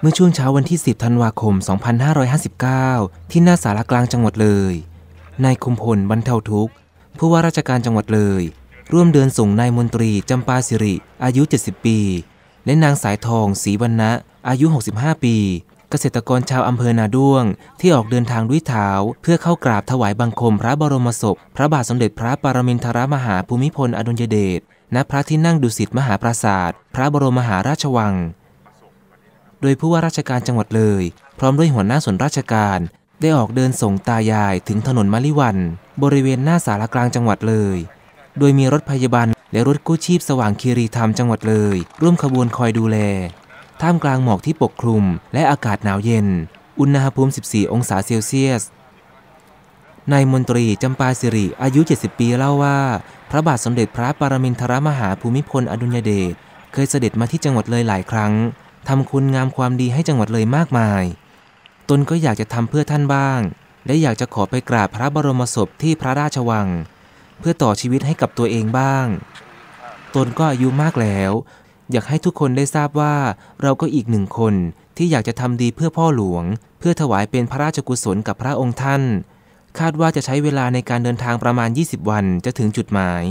เมื่อช่วงเช้าวันที่ 10ธันวาคม 2559 ที่หน้าสารกลางจังหวัดเลย นายคุมพลบรรเทาทุกข์ผู้ว่าราชการจังหวัดเลย ร่วมเดินส่งนายมนตรีจำปาสิริ อายุ 70 ปี และนางสายทองศรีวรรณะ อายุ 65 ปี เกษตรกรชาวอำเภอนาด้วง ที่ออกเดินทางด้วยเท้า เพื่อเข้ากราบถวายบังคม พระบรมศพ พระบาทสมเด็จพระปรมินทรมหาภูมิพลอดุลยเดช ณ พระที่นั่งดุสิตมหาปราสาทพระบรมมหาราชวังโดยผู้ว่าราชการจังหวัดเลย พร้อมด้วยหัวหน้าส่วนราชการ ได้ออกเดินส่งตายายถึงถนนมะลิวัน บริเวณหน้าสารกลางจังหวัดเลย โดยมีรถพยาบาลและรถกู้ชีพสว่างคีรีธรรมจังหวัดเลย ร่วมขบวนคอยดูแล ท่ามกลางหมอกที่ปกคลุม และอากาศหนาวเย็น อุณหภูมิ 14 องศาเซลเซียสนายมนตรีจำปาสิริ อายุ 70 ปีเล่าว่า พระบาทสมเด็จพระปรมินทรมหาภูมิพลอดุลยเดชเคยเสด็จมาที่จังหวัดเลยหลายครั้งทำคุณงามความดีให้จังหวัดเลยมากมาย ตนก็อยากจะทำเพื่อท่านบ้าง และอยากจะขอไปกราบพระบรมศพที่พระราชวัง เพื่อต่อชีวิตให้กับตัวเองบ้าง ตนก็อายุมากแล้ว อยากให้ทุกคนได้ทราบว่า เราก็อีกหนึ่งคนที่อยากจะทำดีเพื่อพ่อหลวง เพื่อถวายเป็นพระราชกุศลกับพระองค์ท่าน คาดว่าจะใช้เวลาในการเดินทางประมาณ 20 วันจะถึงจุดหมาย